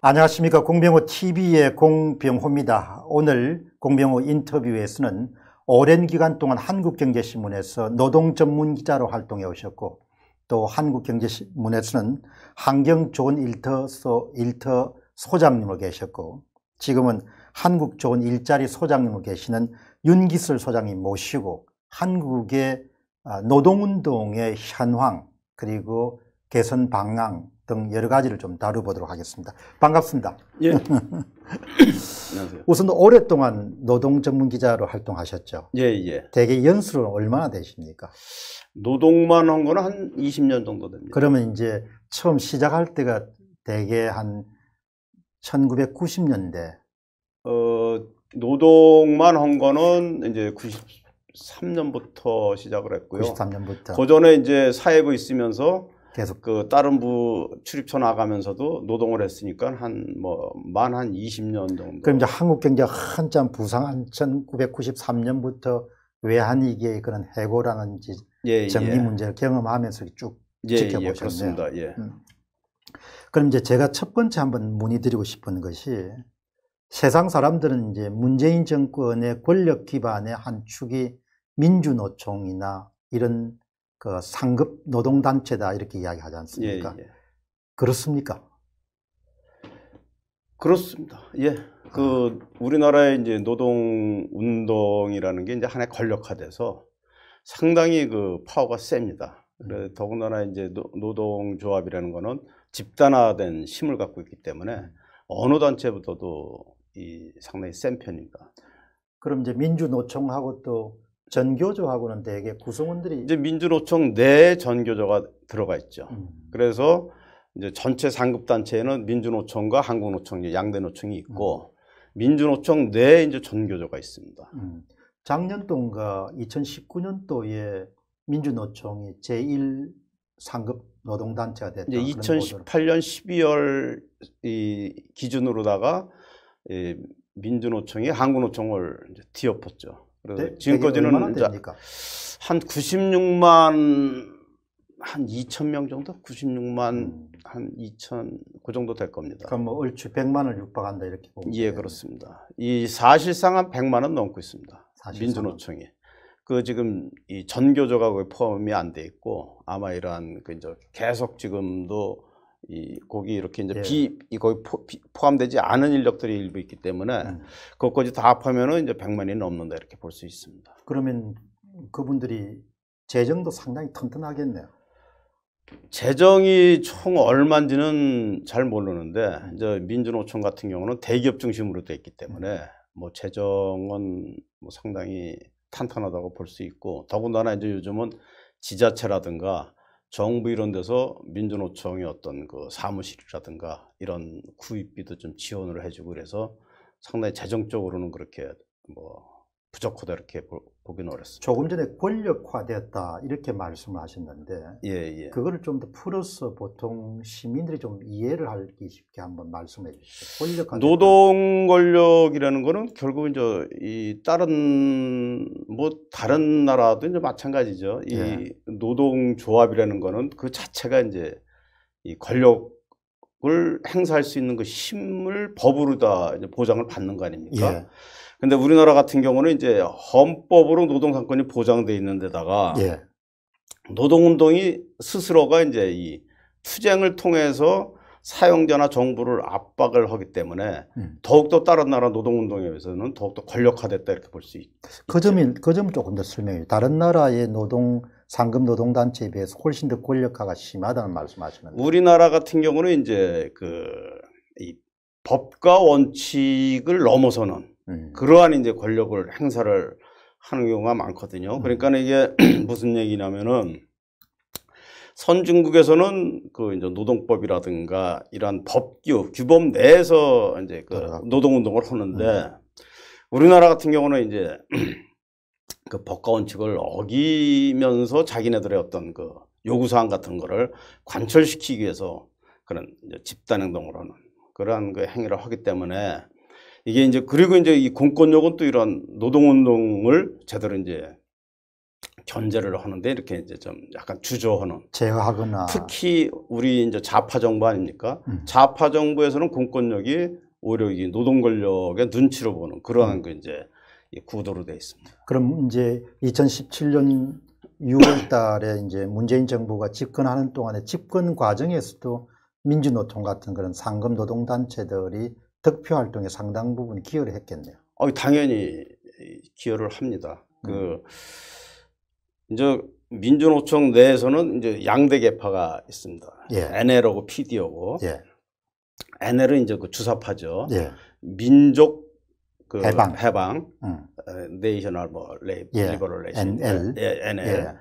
안녕하십니까 공병호 TV의 공병호입니다. 오늘 공병호 인터뷰에서는 오랜 기간 동안 한국경제신문에서 노동 전문 기자로 활동해 오셨고 또 한국경제신문에서는 환경 좋은 일터 소 일터 소장님으로 계셨고 지금은 한국 좋은 일자리 소장님으로 계시는 윤기슬 소장님 모시고 한국의 아, 노동운동의 현황 그리고 개선 방향 등 여러 가지를 좀 다뤄보도록 하겠습니다. 반갑습니다. 예. 안녕하세요. 우선 오랫동안 노동 전문 기자로 활동하셨죠. 예, 예. 대개 연수를 얼마나 되십니까? 노동만 한 거는 한 20년 정도 됩니다. 그러면 이제 처음 시작할 때가 대개 한 1990년대. 어, 노동만 한 거는 이제 93년부터 시작을 했고요. 93년부터. 그 전에 이제 사회부 있으면서 계속 그 다른 부 출입처 나가면서도 노동을 했으니까 한 뭐 만 한 20년 뭐, 정도. 그럼 이제 한국 경제가 한참 부상한 1993년부터 외환위기의 그런 해고라는 예, 정기 예. 문제를 경험하면서 쭉 예, 예 지켜보셨습니다 예. 음. 그럼 이제 제가 첫 번째 한번 문의드리고 싶은 것이 세상 사람들은 이제 문재인 정권의 권력 기반의 한 축이 민주노총이나 이런 그 상급 노동단체다 이렇게 이야기하지 않습니까? 예, 예. 그렇습니까? 그렇습니다. 예. 그 우리나라의 이제 노동 운동이라는 게 이제 하나의 권력화돼서 상당히 그 파워가 셉니다. 그래 음. 더군다나 이제 노동조합이라는 거는 집단화된 힘을 갖고 있기 때문에 음. 어느 단체부터도 이 상당히 센 편입니다. 그럼 이제 민주노총하고 또 전교조하고는 대개 구성원들이 이제 민주노총 내 전교조가 들어가 있죠. 음. 그래서 이제 전체 상급 단체에는 민주노총과 한국노총 양대 노총이 있고 음. 민주노총 내 이제 전교조가 있습니다. 음. 작년동인가 2019년도에 민주노총이 제1 상급 노동단체가 됐다. 이제 2018년 12월 이 기준으로다가 이 민주노총이 한국노총을 이제 뒤엎었죠. 네, 네? 지금까지는 한 96만 한 2천 명 정도, 96만 음. 한 2천 그 정도 될 겁니다. 그럼 뭐 얼추 100만을 육박한다 이렇게 보면 예, 그렇습니다. 이 사실상 한 100만은 넘고 있습니다. 사실상. 민주노총이 그 지금 이 전교조가 거의 포함이 안 돼 있고 아마 이러한 그 이제 계속 지금도 이 거기 이렇게 이제 예. 비 이거 포, 함되지 않은 인력들이 일부 있기 때문에 음. 그것까지 다 합하면은 이제 백만이 넘는다 이렇게 볼 수 있습니다. 그러면 그분들이 재정도 상당히 튼튼하겠네요. 재정이 총 얼마인지는 잘 모르는데 이제 민주노총 같은 경우는 대기업 중심으로 돼 있기 때문에 음. 뭐 재정은 뭐 상당히 탄탄하다고 볼 수 있고 더군다나 이제 요즘은 지자체라든가 정부 이런 데서 민주노총의 어떤 그 사무실이라든가 이런 구입비도 좀 지원을 해주고 그래서 상당히 재정적으로는 그렇게 뭐 부족하다 이렇게 보기는 어렵습니다. 조금 전에 권력화됐다 이렇게 말씀을 하셨는데 예, 예. 그거를 좀 더 풀어서 보통 시민들이 좀 이해를 하기 쉽게 한번 말씀해 주시죠. 권력화 노동 권력이라는 거는 결국 이제 이 다른 뭐 다른 나라도 이제 마찬가지죠. 이 예. 노동 조합이라는 거는 그 자체가 이제 이 권력 을 행사할 수 있는 그 힘을 법으로 다 보장을 받는 거 아닙니까? 예. 근데 우리나라 같은 경우는 이제 헌법으로 노동 상권이 보장돼 있는 데다가 예. 노동운동이 스스로가 이제 이 투쟁을 통해서 사용자나 정부를 압박을 하기 때문에 음. 더욱더 다른 나라 노동운동에 의해서는 더욱더 권력화됐다 이렇게 볼 수 있다. 그 점이 그점은 조금 더 설명해. 다른 나라의 노동 상금 노동단체에 비해서 훨씬 더 권력화가 심하다는 말씀하시는데 우리나라 같은 경우는 이제 그 이 법과 원칙을 넘어서는 음. 그러한 이제 권력을 행사를 하는 경우가 많거든요. 그러니까 이게 무슨 얘기냐면은 선진국에서는 그 이제 노동법이라든가 이러한 법규 규범 내에서 이제 그 노동 운동을 하는데 음. 우리나라 같은 경우는 이제 그 법과 원칙을 어기면서 자기네들의 어떤 그 요구사항 같은 거를 관철시키기 위해서 그런 집단행동으로는 그러한 그 행위를 하기 때문에 이게 이제 그리고 이제 이 공권력은 또 이런 노동운동을 제대로 이제 견제를 하는데 이렇게 이제 좀 약간 주저하는 제어하거나 특히 우리 이제 자파 정부 아닙니까? 음. 좌파 정부에서는 공권력이 오히려 이 노동 권력의 눈치로 보는 그러한 음. 그 이제 구도로 돼 있습니다. 그럼 이제 2017년 6월 달에 이제 문재인 정부가 집권하는 동안에 집권 과정에서도 민주노총 같은 그런 상금 노동단체들이 득표 활동에 상당 부분 기여를 했겠네요. 어, 당연히 기여를 합니다. 그 음. 그 이제 민주노총 내에서는 이제 양대 계파가 있습니다. 예. NL하고 PD하고 예. NL은 이제 그 주사파죠. 예. 민족 그 해방, 해방 네이셔널 음. 뭐 레이, 버럴레이션 NL, 예, NL.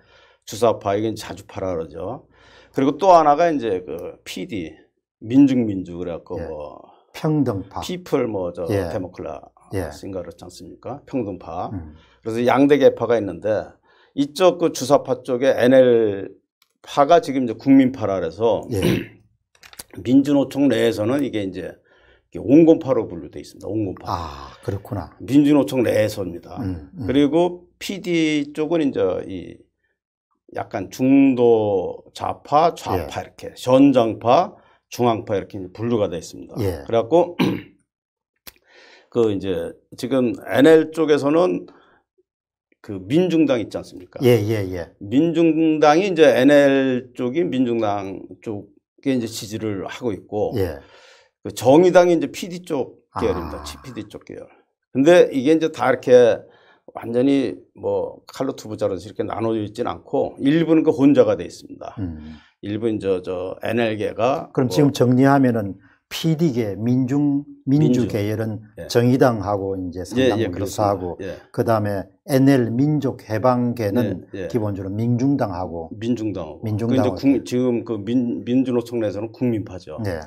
주사파 이건 자주파라 그러죠. 그리고 또 하나가 이제 그 PD 민중민주 그래갖고 예. 뭐 평등파. 피플 뭐저 예. 데모클라 예. 싱가 그렇지 않습니까? 평등파. 음. 그래서 양대계파가 있는데 이쪽 그 주사파 쪽에 NL 파가 지금 이제 국민파라 그래서 예. 민주노총 내에서는 이게 이제 온건파로 분류돼 있습니다. 온건파. 아 그렇구나. 민주노총 내에서입니다. 음, 음. 그리고 PD 쪽은 이제 이 약간 중도 좌파, 좌파 예. 이렇게 전장파, 중앙파 이렇게 분류가 되어 있습니다. 예. 그래갖고 그 이제 지금 NL 쪽에서는 그 민중당 있지 않습니까? 예, 예, 예. 민중당이 이제 NL 쪽이 민중당 쪽에 이제 지지를 하고 있고 예. 그 정의당이 이제 PD 쪽 계열입니다. 아. PD 쪽 계열. 근데 이게 이제 다 이렇게 완전히 뭐 칼로 투부자로 이렇게 나눠져 있지는 않고 일부는 그 혼자가 돼 있습니다. 음. 일부 저저 NL계가 그럼 뭐 지금 정리하면은 PD계 민중 민주, 계열은 예. 정의당하고 이제 예, 예, 상당 히 유사하고 예, 그다음에 NL 민족 해방계는 예, 기본적으로 민중당하고 민중당하고 그러니까 민중당 그 지금 그 민, 민주노총내에서는 국민파죠. 네.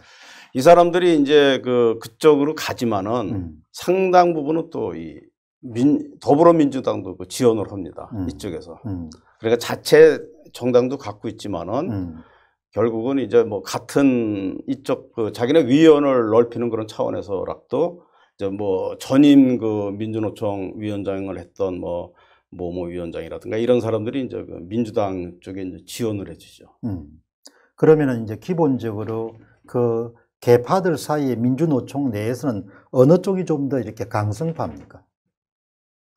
이 사람들이 이제 그 그쪽으로 가지만은 음. 상당 부분은 또 이민 더불어민주당도 그 지원을 합니다. 음. 이쪽에서. 음. 그러니까 자체 정당도 갖고 있지만은 음. 결국은 이제 뭐 같은 이쪽 그 자기네 위원을 넓히는 그런 차원에서라도 이제 뭐 전임 그 민주노총 위원장을 했던 뭐 뭐뭐 위원장이라든가 이런 사람들이 이제 그 민주당 쪽에 이제 지원을 해주죠. 음. 그러면은 이제 기본적으로 그 개파들 사이에 민주노총 내에서는 어느 쪽이 좀 더 이렇게 강성파입니까?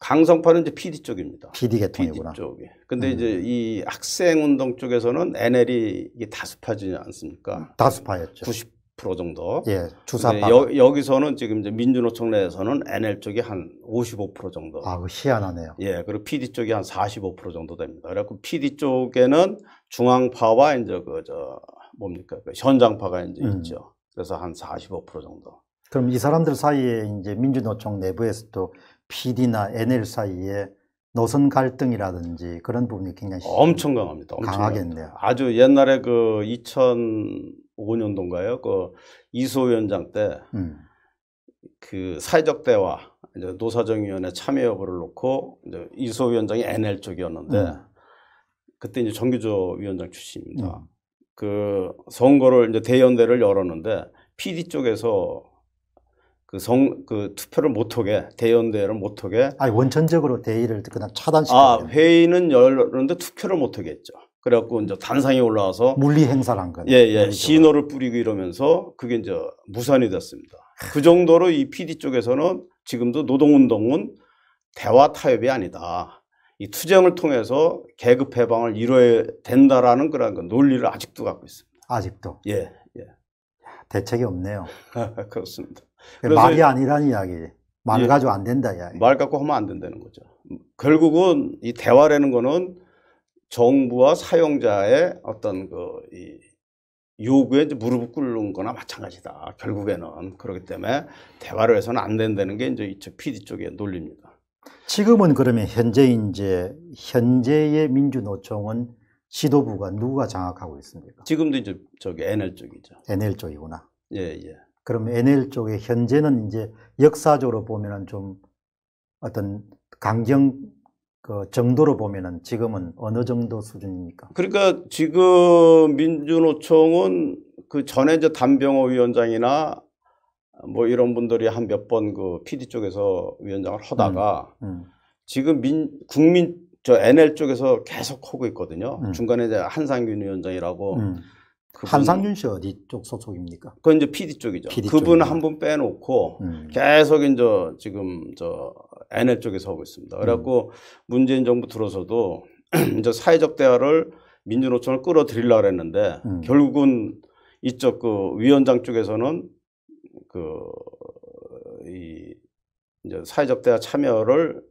강성파는 이제 PD 쪽입니다. PD 계통이구나. PD 쪽이. 근데 음. 이제 이 학생 운동 쪽에서는 NL이 이게 다수파지 않습니까? 음, 다수파였죠. 90% 정도. 예, 주사파. 여, 기서는 지금 이제 민주노총 내에서는 NL 쪽이 한 55% 정도. 아, 그 희한하네요. 예, 그리고 PD 쪽이 한 45% 정도 됩니다. 그래갖고 PD 쪽에는 중앙파와 이제 그저 뭡니까 그 현장파가 이제 음. 있죠. 그래서 한 45% 정도. 그럼 이 사람들 사이에 이제 민주노총 내부에서도 PD나 NL 사이에 노선 갈등이라든지 그런 부분이 굉장히 엄청 강합니다. 엄청 강하겠네요. 아주 옛날에 그 2005년도인가요? 그 이소 위원장 때 음. 그 사회적 대화 이제 노사정위원회 참여 여부를 놓고 이제 이소 위원장이 NL 쪽이었는데 음. 그때 이제 정규조 위원장 출신입니다. 음. 그 선거를 이제 대연대를 열었는데 PD 쪽에서 그, 성, 그 투표를 못하게 대연대회를 못하게 아니 원천적으로 대의를 그냥 차단시켜 아 회의는 열었는데 투표를 못하게 했죠 그래갖고 이제 단상에 올라와서 물리 행사를 한 거예요 예예 신호를 뿌리고 이러면서 그게 이제 무산이 됐습니다 그 정도로 이 PD 쪽에서는 지금도 노동운동은 대화 타협이 아니다 이 투쟁을 통해서 계급 해방을 이뤄야 된다라는 그런 그 논리를 아직도 갖고 있습니다 아직도 예 예. 대책이 없네요 그렇습니다 말이 아니라는 이야기말말 예. 가지고 안 된다 이야기. 말 갖고 하면 안 된다는 거죠. 결국은 이 대화라는 거는 정부와 사용자의 어떤 그 이 요구에 이제 무릎 을 꿇는 거나 마찬가지다. 결국에는. 그렇기 때문에 대화를 해서는 안 된다는 게 이제 이쪽 PD 쪽의 논리입니다. 지금은 그러면 현재 이제 현재의 민주노총은 지도부가 누가 장악하고 있습니까? 지금도 이제 저기 NL 쪽이죠. NL 쪽이구나. 예, 예. 그럼 NL 쪽에 현재는 이제 역사적으로 보면은 좀 어떤 강경 그 정도로 보면은 지금은 어느 정도 수준입니까? 그러니까 지금 민주노총은 그 전에 이제 담병호 위원장이나 뭐 이런 분들이 한 몇 번 그 PD 쪽에서 위원장을 하다가 음, 음. 지금 민 국민 저 NL 쪽에서 계속 하고 있거든요. 음. 중간에 이제 한상균 위원장이라고 음. 한상윤 씨 어디 쪽 소속입니까? 그건 이제 PD 쪽이죠. 그분 한 분 빼놓고 음. 계속 이제 지금 저 NL 쪽에서 하고 있습니다. 그래갖고 음. 문재인 정부 들어서도 이제 사회적 대화를 민주노총을 끌어들이려고 랬는데 음. 결국은 이쪽 그 위원장 쪽에서는 그 이 이제 사회적 대화 참여를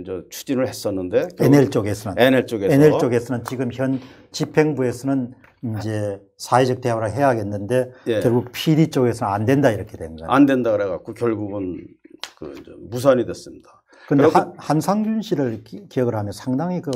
이제 추진을 했었는데 NL 쪽에서는 NL 쪽에서 NL 쪽에서는 지금 현 집행부에서는 이제 사회적 대화를 해야겠는데 예. 결국 PD 쪽에서는 안 된다 이렇게 된 거예요. 안 된다 그래갖고 결국은 그 무산이 됐습니다. 그런데 한상균 씨를 기, 억을 하면 상당히 그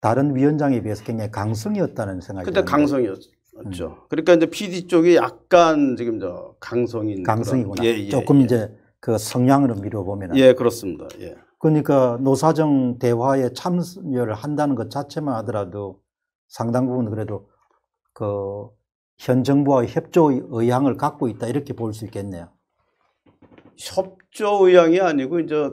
다른 위원장에 비해서 굉장히 강성이었다는 생각이. 그때 강성이었죠. 음. 그러니까 이제 PD 쪽이 약간 지금 저 강성인 강성이구나. 예, 예, 조금 예. 이제 그 성향으로 미뤄보면. 예, 그렇습니다. 예. 그러니까 노사정 대화에 참여를 한다는 것 자체만 하더라도 상당 부분 그래도 그 현 정부와 협조 의향을 갖고 있다 이렇게 볼 수 있겠네요. 협조 의향이 아니고 이제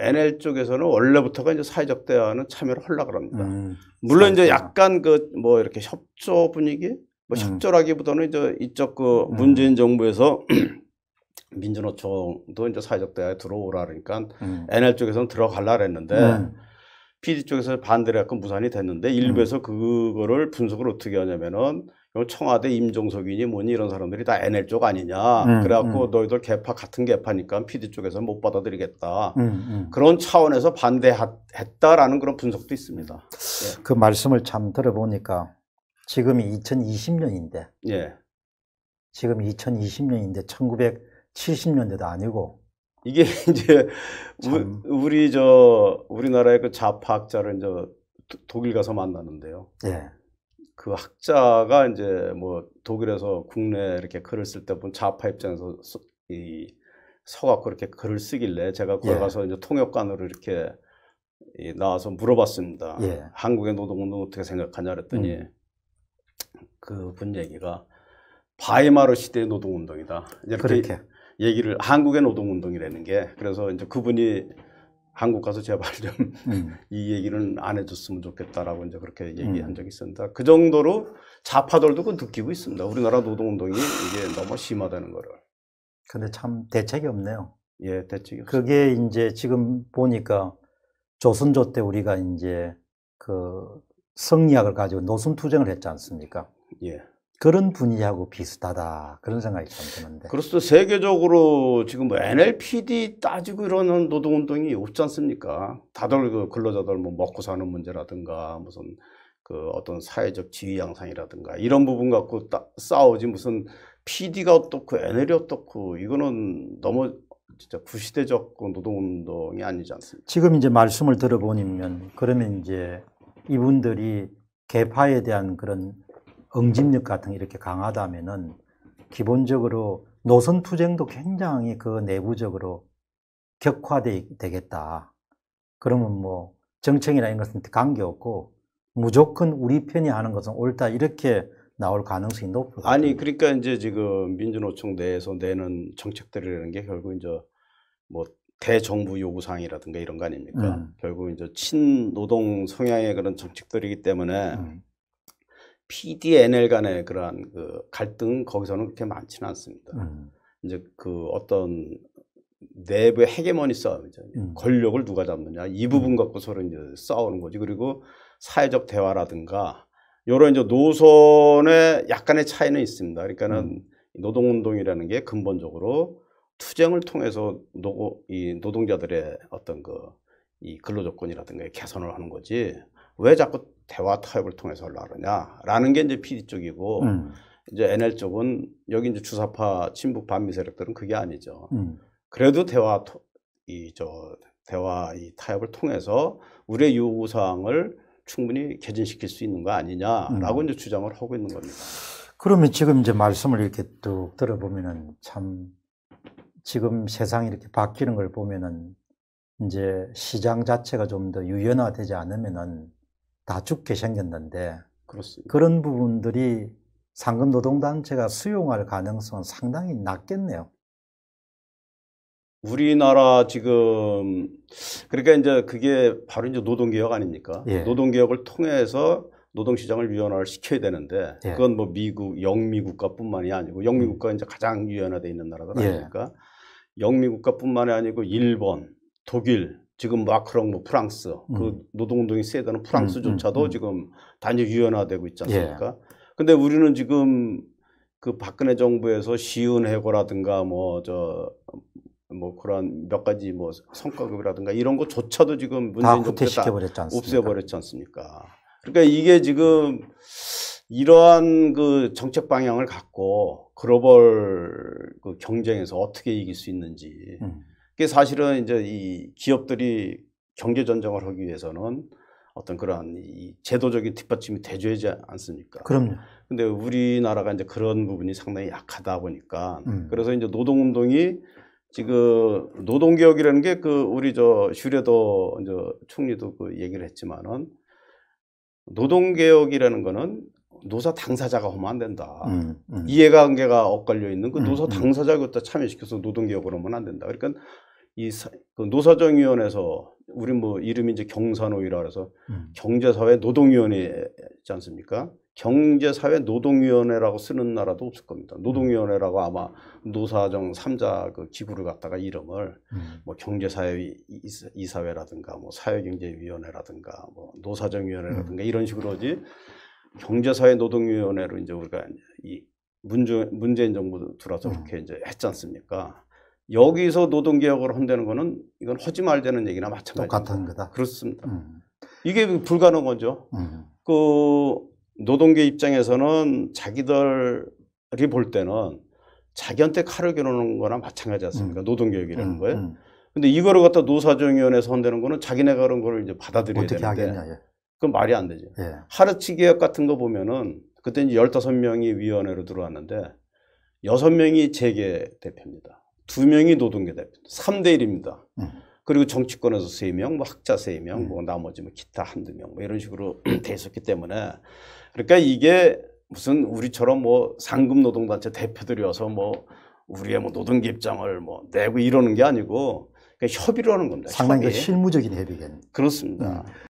NL 쪽에서는 원래부터가 이제 사회적 대화는 참여를 하려고 합니다. 음, 물론 이제 약간 그 뭐 이렇게 협조 분위기, 뭐 음. 협조라기보다는 음. 이제 이쪽 그 음. 문재인 정부에서 음. 민주노총도 이제 사회적 대화에 들어오라 그러니까 음. NL 쪽에서는 들어갈라 그랬는데 음. 네. PD 쪽에서 반대를 해서 무산이 됐는데 일부에서 음. 그거를 분석을 어떻게 하냐면은 청와대 임종석이니 뭐니 이런 사람들이 다 NL 쪽 아니냐. 음, 음. 그래갖고 음. 너희들 개파 같은 개파니까 PD 쪽에서 못 받아들이겠다. 음, 음, 그런 차원에서 반대했다라는 그런 분석도 있습니다. 예. 그 말씀을 참 들어보니까 지금이 2020년인데. 예. 지금 2020년인데 1900 70년대도 아니고 이게 이제 참. 우리 저 우리나라의 그 자파학자를 이제 독일 가서 만났는데요 예. 그 학자가 이제 뭐 독일에서 국내 이렇게 글을 쓸 때 본 자파 입장에서 이 서가 그렇게 글을 쓰길래 제가 거기 예. 가서 예. 이제 통역관으로 이렇게 이 나와서 물어봤습니다. 예. 한국의 노동운동 어떻게 생각하냐 그랬더니 음. 그분 얘기가 바이마르 시대의 노동운동이다. 이렇게 그렇게. 얘기를 한국의 노동운동이라는 게 그래서 이제 그분이 한국 가서 제발 좀이 음. 얘기는 안 해줬으면 좋겠다라고 이제 그렇게 음. 얘기한 적이 있습니다. 그 정도로 좌파들도 그 느끼고 있습니다. 우리나라 노동운동이 이게 너무 심하다는 거를. 근데 참 대책이 없네요. 예, 대책이 없 그게 이제 지금 보니까 조선조 때 우리가 이제 그 성리학을 가지고 노선투쟁을 했지 않습니까? 예. 그런 분위기하고 비슷하다 그런 생각이 참 드는데. 그렇습니다. 세계적으로 지금 뭐 NLPD 따지고 이러는 노동운동이 없지 않습니까? 다들 그 근로자들 뭐 먹고 사는 문제라든가 무슨 그 어떤 사회적 지위 양상이라든가 이런 부분 갖고 따, 싸우지 무슨 PD가 어떻고 NL이 어떻고 이거는 너무 진짜 구시대적 그 노동운동이 아니지 않습니까? 지금 이제 말씀을 들어보니면 그러면 이제 이분들이 개파에 대한 그런 응집력 같은 게 이렇게 강하다면은 기본적으로 노선 투쟁도 굉장히 그 내부적으로 격화되겠다. 그러면 뭐 정책이나 이런 것은 관계없고 무조건 우리 편이 하는 것은 옳다 이렇게 나올 가능성이 높을 것 아니 그러니까 이제 지금 민주노총 내에서 내는 정책들이라는 게 결국 이제 뭐 대정부 요구사항이라든가 이런 거 아닙니까? 음. 결국 이제 친노동 성향의 그런 정책들이기 때문에 음. PDNL 간의 그러한 그 갈등 거기서는 그렇게 많지는 않습니다. 음. 이제 그 어떤 내부의 헤게모니 싸움이죠. 음. 권력을 누가 잡느냐 이 음. 부분 갖고 서로 이제 싸우는 거지. 그리고 사회적 대화라든가 요런 이제 노선의 약간의 차이는 있습니다. 그러니까는 음. 노동운동이라는 게 근본적으로 투쟁을 통해서 노고 이 노동자들의 어떤 그 이 근로 조건이라든가 개선을 하는 거지 왜 자꾸 대화 타협을 통해서 올라가느냐라는 게 이제 PD 쪽이고 음. 이제 NL 쪽은 여기 이제 주사파 친북 반미 세력들은 그게 아니죠. 음. 그래도 대화 이 저 대화 이 타협을 통해서 우리의 요구 사항을 충분히 개진시킬 수 있는 거 아니냐라고 음. 이제 주장을 하고 있는 겁니다. 그러면 지금 이제 말씀을 이렇게 뚝 들어보면은 참 지금 세상이 이렇게 바뀌는 걸 보면은 이제 시장 자체가 좀 더 유연화되지 않으면은 다 죽게 생겼는데 그렇습니다. 그런 부분들이 상금 노동단체가 수용할 가능성은 상당히 낮겠네요. 우리나라 지금 그러니까 이제 그게 바로 이제 노동개혁 아닙니까? 예. 노동개혁을 통해서 노동시장을 유연화를 시켜야 되는데 예. 그건 뭐 미국 영미 국가뿐만이 아니고 영미 국가 음. 이제 가장 유연화돼 있는 나라가 아닙니까? 예. 영미 국가뿐만이 아니고 일본, 독일, 지금 마크롱 뭐 프랑스 그 음. 그 노동운동이 세다는 프랑스조차도 음, 음, 음, 음, 지금 단일 유연화되고 있지 예. 않습니까? 예. 근데 우리는 지금 그 박근혜 정부에서 시운 해고라든가 뭐 저뭐 뭐 그런 몇 가지 뭐 성과급이라든가 이런 것조차도 지금 문제인정부 시켜버렸지 않습니까? 없애버렸지 않습니까? 그러니까 이게 지금 이러한 그 정책 방향을 갖고 글로벌 그 경쟁에서 어떻게 이길 수 있는지 음. 그게 사실은 이제 이 기업들이 경제 전쟁을 하기 위해서는 어떤 그러한 이 제도적인 뒷받침이 돼줘야지 않습니까? 그럼요. 근데 우리나라가 이제 그런 부분이 상당히 약하다 보니까 음. 그래서 이제 노동 운동이 지금 노동 개혁이라는 게 그 우리 저 슈레더 이제 총리도 그 얘기를 했지만은 노동 개혁이라는 거는 노사 당사자가 하면 안 된다. 음, 음. 이해관계가 엇갈려 있는 그 음, 노사 당사자가 음, 음. 참여시켜서 노동개혁을 하면 안 된다. 그러니까 이 그 노사정위원회에서 우리 뭐 이름이 이제 경산호위라 그래서 음. 경제사회 노동위원회있지 않습니까? 경제사회 노동위원회라고 쓰는 나라도 없을 겁니다. 노동위원회라고 아마 노사정 3자 그 기구를 갖다가 이름을 음. 뭐 경제사회 이사회라든가 뭐 사회경제위원회라든가 뭐 노사정위원회라든가 음. 이런 식으로지 경제사회 노동위원회로 이제 우리가 이 문재, 문재인 정부 들어서 음. 그렇게 이제 했지 않습니까? 여기서 노동개혁을 한다는 거는 이건 허지 말자는 얘기나 마찬가지. 똑같은 거다. 그렇습니다. 음. 이게 불가능한 거죠. 음. 그 노동계 입장에서는 자기들이 볼 때는 자기한테 칼을 겨누는 거나 마찬가지 않습니까? 음. 노동개혁이라는 음, 거예요. 음. 근데 이거를 갖다 노사정위원회에서 한다는 거는 자기네가 그런 거를 이제 받아들여야 어떻게 되는데 하겠냐, 예. 그건 말이 안 되죠. 예. 하루치 개혁 같은 거 보면은 그때 이제 15명이 위원회로 들어왔는데 6명이 재계 대표입니다. 두 명이 노동계 대표. 3대 1입니다. 음. 그리고 정치권에서 세 명, 뭐 학자 세 명, 음. 뭐 나머지 뭐 기타 한두 명, 뭐 이런 식으로 돼 있었기 때문에 그러니까 이게 무슨 우리처럼 뭐 상금 노동단체 대표들이 와서 뭐 우리의 뭐 노동계 입장을 뭐 내고 이러는 게 아니고 그러니까 협의를 하는 겁니다. 상당히 협의. 실무적인 협의겠 그렇습니다. 음.